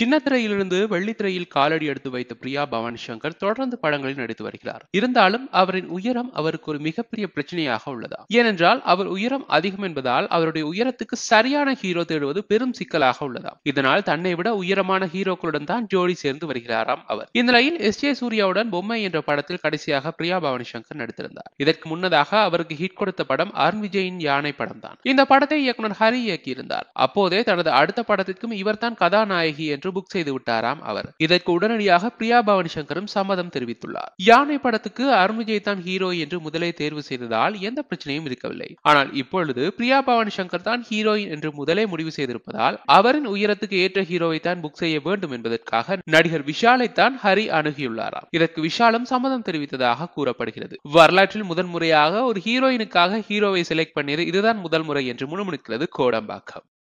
சின்னத்திரையிலிருந்து வெள்ளித்திரையில் காலடி எடுத்து வைத்த பிரியா பவானி சங்கர் தொடர்ந்து படங்களில் நடித்து வருகிறார் இருந்தாலும் அவரின் உயரம் அவருக்கு ஒரு மிகப்பெரிய பிரச்சனையாக உள்ளதா ஏனென்றால் அவர் உயரம் அதிகம் என்பதால் அவருடைய உயரத்துக்கு சரியான ஹீரோ தேடுவது பெரும் சிக்கலாக உள்ளதா இதனால் தன்னை விட உயரமான ஹீரோக்களுடன் தான் ஜோடி சேர்ந்து வருகிறாராம் அவர் இந்நிலையில் எஸ் ஜே சூர்யாவுடன் பொம்மை என்ற படத்தில் கடைசியாக பிரியா பவானி சங்கர் நடித்திருந்தார் இதற்கு முன்னதாக அவருக்கு ஹிட் கொடுத்த படம் அருண் விஜயின் யானை படம் தான் இந்த படத்தை இயக்குனர் ஹரி இயக்கியிருந்தார் அப்போதே தனது அடுத்த படத்திற்கும் இவர் தான் கதாநாயகி என்று என்று புக் செய்து விட்டாராம் அவர் இதற்கு உடனடியாக பிரியா பவானி சங்கரும் சம்மதம் தெரிவித்துள்ளார் யானை படத்துக்கு அருண் விஜய் தான் ஹீரோ என்று முதலே தேர்வு செய்ததால் எந்த பிரச்சனையும் இருக்கவில்லை ஆனால் இப்பொழுது பிரியா பவானி சங்கர் தான் ஹீரோயின் என்று முதலே முடிவு செய்திருப்பதால் அவரின் உயரத்துக்கு ஏற்ற ஹீரோவை தான் புக் செய்ய வேண்டும் என்பதற்காக நடிகர் விஷாலை தான் ஹரி அணுகியுள்ளாராம் இதற்கு விஷாலும் சம்மதம் தெரிவித்ததாக கூறப்படுகிறது வரலாற்றில் முதன்முறையாக ஒரு ஹீரோயினுக்காக ஹீரோவை செலக்ட் பண்ணியது இதுதான் முதல் முறை என்று முணுமுணுக்கிறது கோடம்பாக்கம்